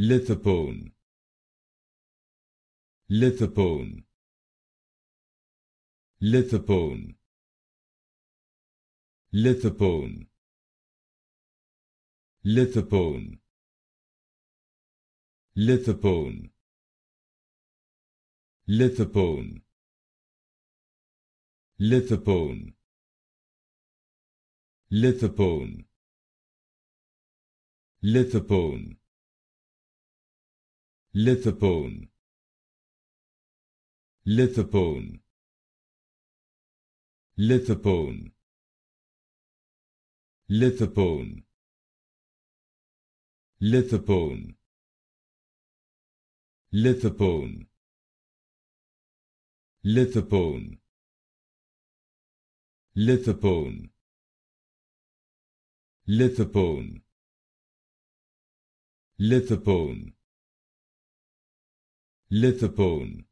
lithopone lithopone lithopone lithopone lithopone lithopone lithopone lithopone lithopone lithopone lithopone lithopone lithopone lithopone lithopone lithopone lithopone lithopone lithopone lithopone lithopone